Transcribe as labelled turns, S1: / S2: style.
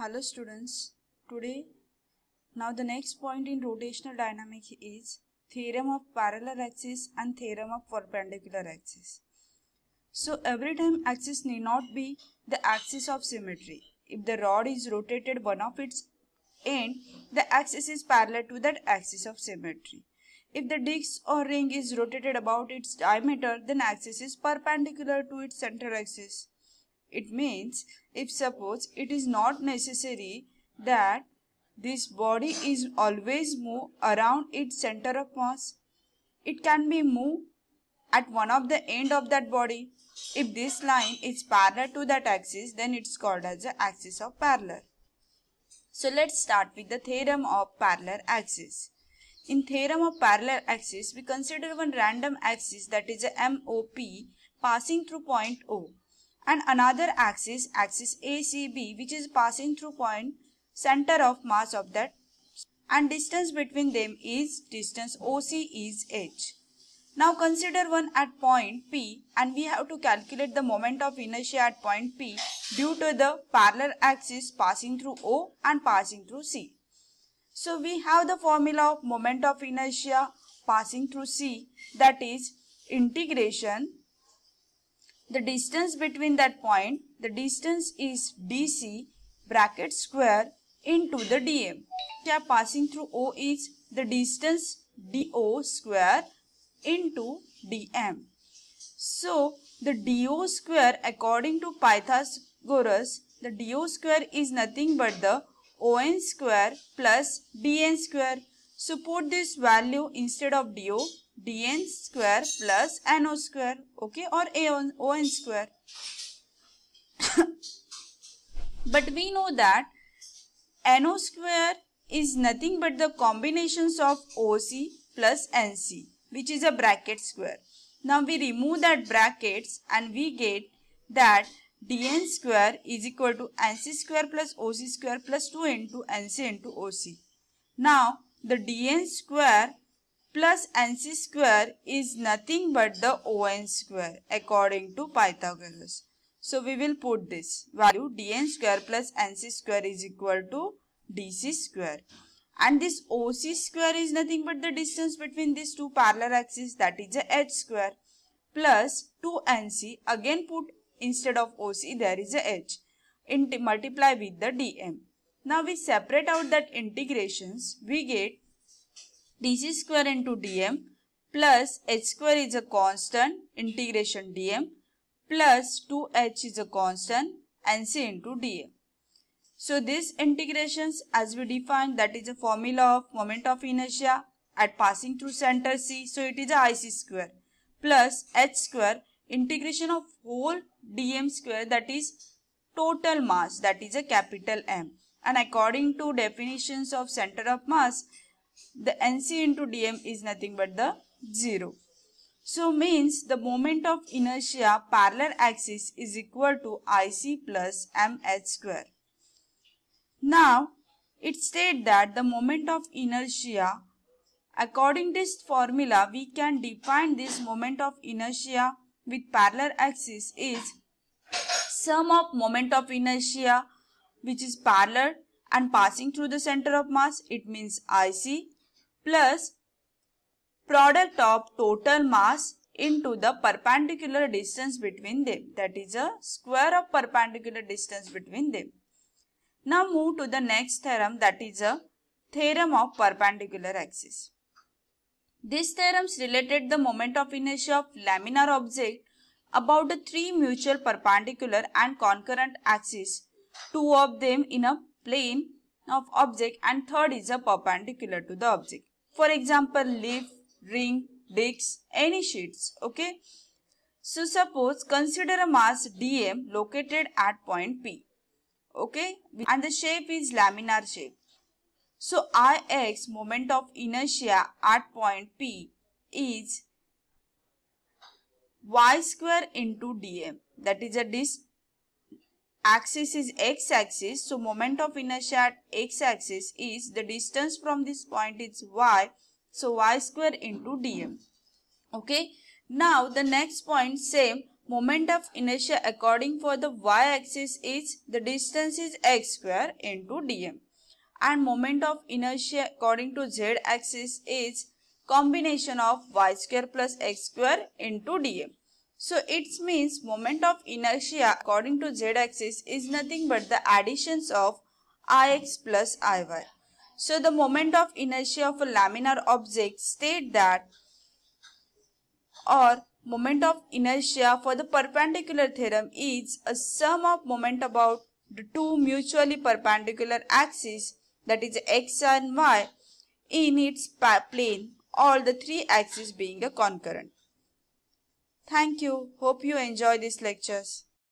S1: hello students today now the next point in rotational dynamics is theorem of parallel axis and theorem of perpendicular axis so every time axis need not be the axis of symmetry if the rod is rotated one of its end the axis is parallel to that axis of symmetry if the disc or ring is rotated about its diameter then axis is perpendicular to its center axis it means if suppose it is not necessary that this body is always move around its center of mass. It can be moved at one of the end of that body. If this line is parallel to that axis, then it's called as the axis of parallel. So let's start with the theorem of parallel axis. In theorem of parallel axis, we consider one random axis that is a MOP passing through point O and another axis, axis ACB which is passing through point center of mass of that and distance between them is distance OC is H. Now consider one at point P and we have to calculate the moment of inertia at point P due to the parallel axis passing through O and passing through C. So we have the formula of moment of inertia passing through C that is integration the distance between that point, the distance is DC bracket square into the DM. are passing through O is the distance DO square into DM. So, the DO square according to Pythagoras, the DO square is nothing but the ON square plus DN square. So, put this value instead of DO dn square plus no square okay or aon on square but we know that no square is nothing but the combinations of oc plus nc which is a bracket square now we remove that brackets and we get that dn square is equal to nc square plus oc square plus 2 into nc into oc now the dn square plus nc square is nothing but the on square according to Pythagoras. So we will put this value dn square plus nc square is equal to dc square. And this OC square is nothing but the distance between these two parallel axes that is a h square plus 2nc again put instead of OC there is a h in multiply with the dm. Now we separate out that integrations we get dc square into dm plus h square is a constant integration dm plus 2h is a constant and c into dm. So this integrations as we defined that is a formula of moment of inertia at passing through center C. So it is a IC square plus h square integration of whole dm square that is total mass that is a capital M. And according to definitions of center of mass, the NC into dm is nothing but the 0. So means the moment of inertia parallel axis is equal to IC plus MH square. Now it state that the moment of inertia according to this formula we can define this moment of inertia with parallel axis is sum of moment of inertia which is parallel and passing through the center of mass it means IC plus product of total mass into the perpendicular distance between them that is a square of perpendicular distance between them. Now move to the next theorem that is a theorem of perpendicular axis. These theorems related the moment of inertia of laminar object about the three mutual perpendicular and concurrent axes, two of them in a plane of object and third is a perpendicular to the object. For example, leaf, ring, disc, any sheets. Okay. So suppose consider a mass dm located at point P. Okay. And the shape is laminar shape. So Ix moment of inertia at point P is y square into dm that is a disc axis is x axis so moment of inertia at x axis is the distance from this point is y so y square into dm okay now the next point same moment of inertia according for the y axis is the distance is x square into dm and moment of inertia according to z axis is combination of y square plus x square into dm so it means moment of inertia according to z-axis is nothing but the additions of Ix plus Iy. So the moment of inertia of a laminar object state that or moment of inertia for the perpendicular theorem is a sum of moment about the two mutually perpendicular axes that is x and y in its plane all the three axes being a concurrent. Thank you. Hope you enjoy these lectures.